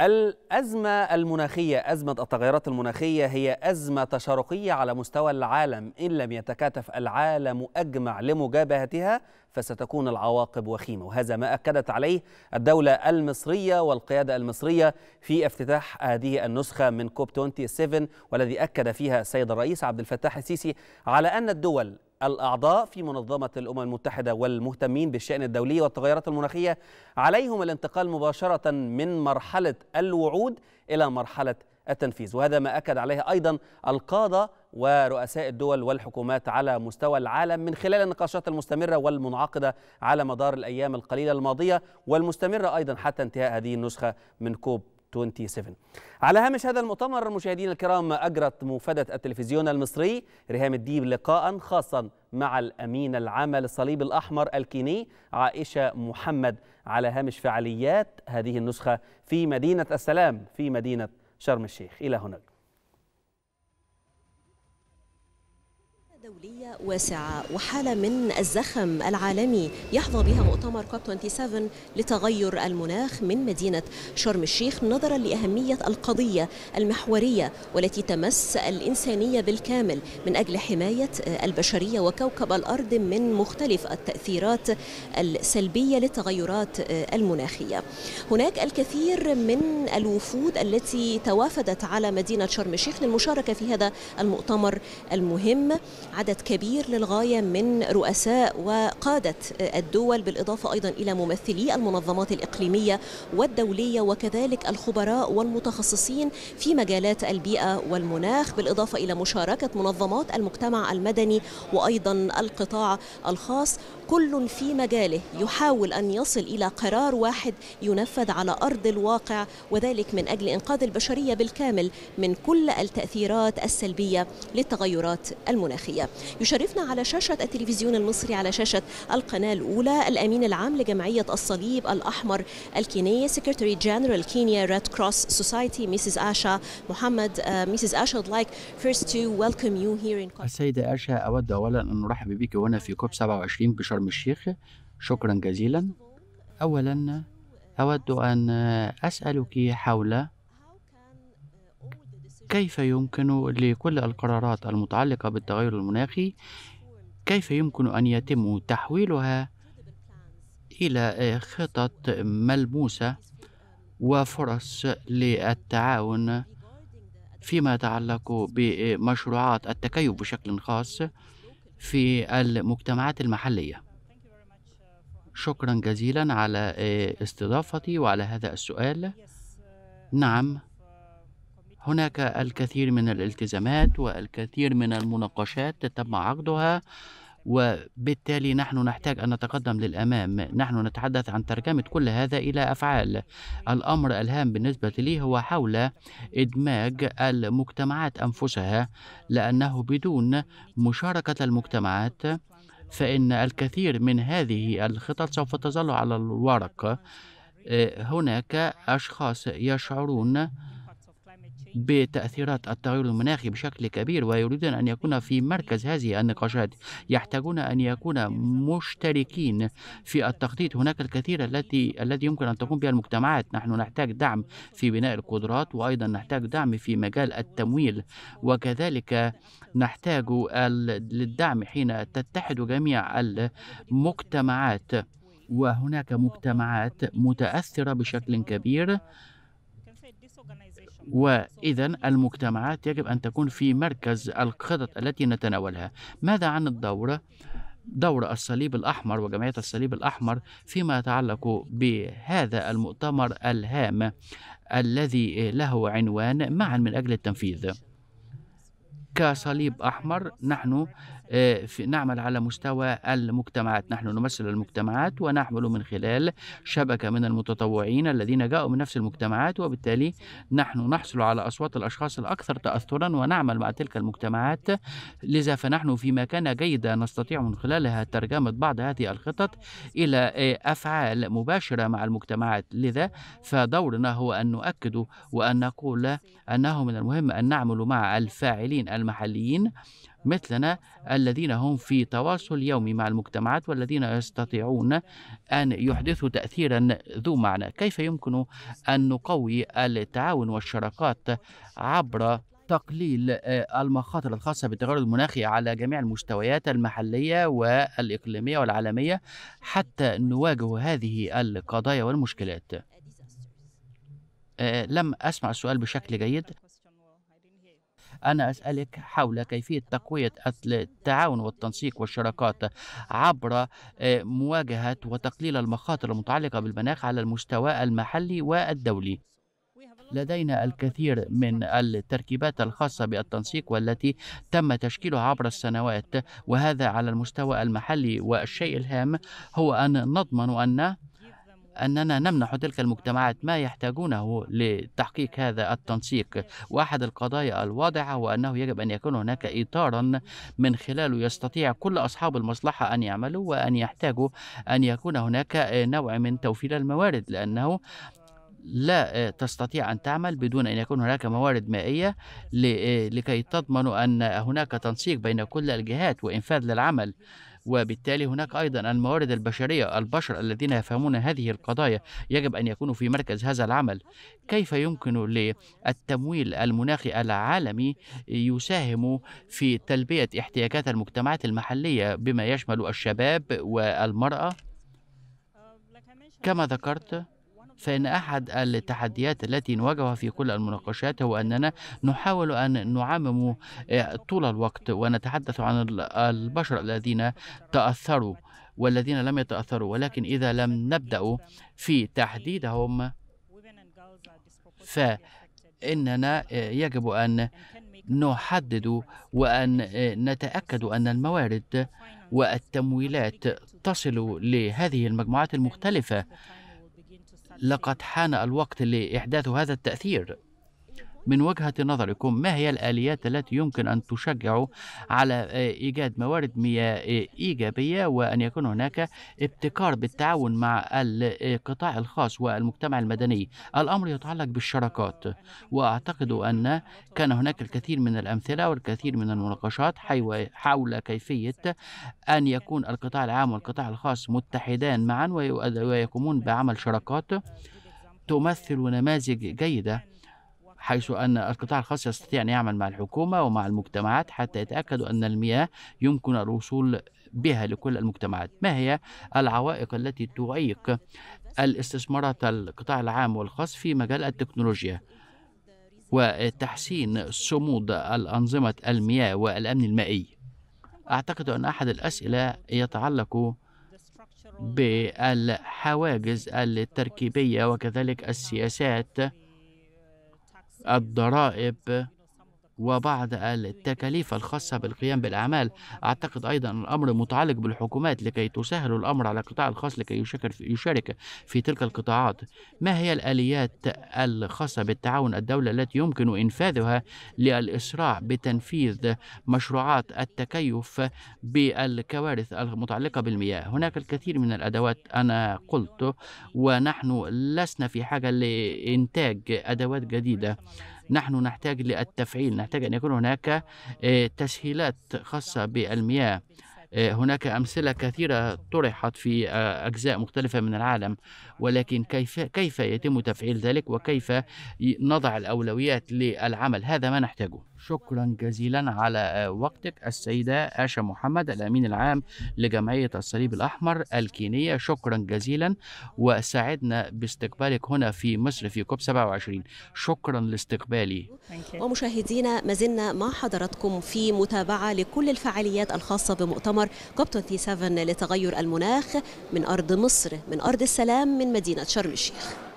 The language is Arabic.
الأزمة المناخية أزمة التغيرات المناخية هي أزمة تشاركية على مستوى العالم إن لم يتكاتف العالم أجمع لمجابهتها فستكون العواقب وخيمة وهذا ما أكدت عليه الدولة المصرية والقيادة المصرية في افتتاح هذه النسخة من كوب 27 والذي أكد فيها السيد الرئيس عبد الفتاح السيسي على أن الدول الأعضاء في منظمة الأمم المتحدة والمهتمين بالشأن الدولي والتغيرات المناخية عليهم الانتقال مباشرة من مرحلة الوعود إلى مرحلة التنفيذ وهذا ما أكد عليه أيضا القادة ورؤساء الدول والحكومات على مستوى العالم من خلال النقاشات المستمرة والمنعقدة على مدار الأيام القليلة الماضية والمستمرة أيضا حتى انتهاء هذه النسخة من كوب 27 على هامش هذا المؤتمر مشاهدينا الكرام أجرت موفدة التلفزيون المصري ريهام الديب لقاء خاصا مع الأمين العام للصليب الأحمر الكيني عائشة محمد على هامش فعاليات هذه النسخة في مدينة السلام في مدينة شرم الشيخ إلى هناك دولية واسعة وحالة من الزخم العالمي يحظى بها مؤتمر كوب 27 لتغير المناخ من مدينة شرم الشيخ نظرا لأهمية القضية المحورية والتي تمس الإنسانية بالكامل من أجل حماية البشرية وكوكب الأرض من مختلف التأثيرات السلبية للتغيرات المناخية هناك الكثير من الوفود التي توافدت على مدينة شرم الشيخ للمشاركة في هذا المؤتمر المهم عدد كبير للغاية من رؤساء وقادة الدول بالإضافة أيضا إلى ممثلي المنظمات الإقليمية والدولية وكذلك الخبراء والمتخصصين في مجالات البيئة والمناخ بالإضافة إلى مشاركة منظمات المجتمع المدني وأيضا القطاع الخاص كل في مجاله يحاول أن يصل إلى قرار واحد ينفذ على أرض الواقع وذلك من أجل إنقاذ البشرية بالكامل من كل التأثيرات السلبية للتغيرات المناخية يشرفنا على شاشة التلفزيون المصري على شاشة القناة الأولى الأمين العام لجمعية الصليب الأحمر الكينية سكرتري جنرال كينيا ريد كروس سوسايتي ميسز آشا محمد ميسز آشا would like first to welcome you here in السيدة آشا أود أولا أن أرحب بك هنا في كوب 27 بشرم الشيخ شكرا جزيلا أولا أود أن أسألك حول كيف يمكن لكل القرارات المتعلقة بالتغير المناخي كيف يمكن أن يتم تحويلها إلى خطط ملموسة وفرص للتعاون فيما يتعلق بمشروعات التكيف بشكل خاص في المجتمعات المحلية شكرا جزيلا على استضافتي وعلى هذا السؤال نعم هناك الكثير من الالتزامات والكثير من المناقشات تم عقدها وبالتالي نحن نحتاج أن نتقدم للأمام نحن نتحدث عن ترجمة كل هذا إلى أفعال الأمر الهام بالنسبة لي هو حول إدماج المجتمعات أنفسها لأنه بدون مشاركة المجتمعات فإن الكثير من هذه الخطط سوف تظل على الورق آه، هناك أشخاص يشعرون بتأثيرات التغير المناخي بشكل كبير ويريدون أن يكون في مركز هذه النقاشات يحتاجون أن يكون مشتركين في التخطيط هناك الكثير التي الذي يمكن أن تقوم بها المجتمعات نحن نحتاج دعم في بناء القدرات وأيضا نحتاج دعم في مجال التمويل وكذلك نحتاج للدعم حين تتحد جميع المجتمعات وهناك مجتمعات متأثرة بشكل كبير وإذا المجتمعات يجب أن تكون في مركز الخطط التي نتناولها ماذا عن الدورة؟ دور الصليب الأحمر وجمعية الصليب الأحمر فيما يتعلق بهذا المؤتمر الهام الذي له عنوان معا من أجل التنفيذ كصليب أحمر نحن آه، نعمل على مستوى المجتمعات نحن نمثل المجتمعات ونعمل من خلال شبكة من المتطوعين الذين جاءوا من نفس المجتمعات وبالتالي نحن نحصل على أصوات الأشخاص الأكثر تأثرا ونعمل مع تلك المجتمعات لذا فنحن في مكانة جيدة نستطيع من خلالها ترجمة بعض هذه الخطط إلى آه، أفعال مباشرة مع المجتمعات لذا فدورنا هو أن نؤكد وأن نقول أنه من المهم أن نعمل مع الفاعلين المحليين مثلنا الذين هم في تواصل يومي مع المجتمعات والذين يستطيعون أن يحدثوا تأثيرا ذو معنى كيف يمكن أن نقوي التعاون والشراكات عبر تقليل آه، المخاطر الخاصة بالتغير المناخي على جميع المستويات المحلية والإقليمية والعالمية حتى نواجه هذه القضايا والمشكلات آه، لم أسمع السؤال بشكل جيد أنا أسألك حول كيفية تقوية التعاون والتنسيق والشراكات عبر آه، مواجهة وتقليل المخاطر المتعلقة بالمناخ على المستوى المحلي والدولي لدينا الكثير من التركيبات الخاصة بالتنسيق والتي تم تشكيلها عبر السنوات وهذا على المستوى المحلي والشيء الهام هو أن نضمن أن أننا نمنح تلك المجتمعات ما يحتاجونه لتحقيق هذا التنسيق وأحد القضايا الواضحة هو أنه يجب أن يكون هناك إطارا من خلاله يستطيع كل أصحاب المصلحة أن يعملوا وأن يحتاجوا أن يكون هناك نوع من توفير الموارد لأنه لا تستطيع أن تعمل بدون أن يكون هناك موارد مائية لكي تضمن أن هناك تنسيق بين كل الجهات وإنفاذ للعمل وبالتالي هناك أيضا الموارد البشرية البشر الذين يفهمون هذه القضايا يجب أن يكونوا في مركز هذا العمل كيف يمكن للتمويل المناخي العالمي يساهم في تلبية احتياجات المجتمعات المحلية بما يشمل الشباب والمرأة كما ذكرت فإن أحد التحديات التي نواجهها في كل المناقشات هو أننا نحاول أن نعمم آه، طول الوقت ونتحدث عن البشر الذين تأثروا والذين لم يتأثروا ولكن إذا لم نبدأ في تحديدهم فإننا آه، يجب أن نحدد وأن آه، نتأكد أن الموارد والتمويلات تصل لهذه المجموعات المختلفة لقد حان الوقت لإحداث هذا التأثير من وجهة نظركم ما هي الآليات التي يمكن أن تشجع على آه، إيجاد موارد مياه آه، إيجابية وأن يكون هناك ابتكار بالتعاون مع القطاع الخاص والمجتمع المدني الأمر يتعلق بالشراكات وأعتقد أن كان هناك الكثير من الأمثلة والكثير من المناقشات حول كيفية أن يكون القطاع العام والقطاع الخاص متحدان معا ويقومون بعمل شراكات تمثل نماذج جيده حيث أن القطاع الخاص يستطيع أن يعمل مع الحكومة ومع المجتمعات حتى يتأكدوا أن المياه يمكن الوصول بها لكل المجتمعات ما هي العوائق التي تعيق الاستثمارات القطاع العام والخاص في مجال التكنولوجيا وتحسين صمود الأنظمة المياه والأمن المائي أعتقد أن أحد الأسئلة يتعلق بالحواجز التركيبية وكذلك السياسات الضرائب وبعض التكاليف الخاصة بالقيام بالأعمال أعتقد أيضا الأمر متعلق بالحكومات لكي تسهل الأمر على القطاع الخاص لكي يشارك في, يشارك في تلك القطاعات ما هي الآليات الخاصة بالتعاون الدولة التي يمكن إنفاذها للإسراع بتنفيذ مشروعات التكيف بالكوارث المتعلقة بالمياه هناك الكثير من الأدوات أنا قلت ونحن لسنا في حاجة لإنتاج أدوات جديدة نحن نحتاج للتفعيل نحتاج أن يكون هناك آه، تسهيلات خاصة بالمياه آه، هناك أمثلة كثيرة طرحت في آه، أجزاء مختلفة من العالم ولكن كيف كيف يتم تفعيل ذلك وكيف نضع الأولويات للعمل هذا ما نحتاجه شكرا جزيلا على آه، وقتك السيدة آشا محمد الأمين العام لجمعية الصليب الأحمر الكينية شكرا جزيلا وسعدنا باستقبالك هنا في مصر في كوب 27 شكرا لاستقبالي ومشاهدينا ما زلنا مع حضراتكم في متابعة لكل الفعاليات الخاصة بمؤتمر كوب 27 لتغير المناخ من أرض مصر من أرض السلام من مدينة شرم الشيخ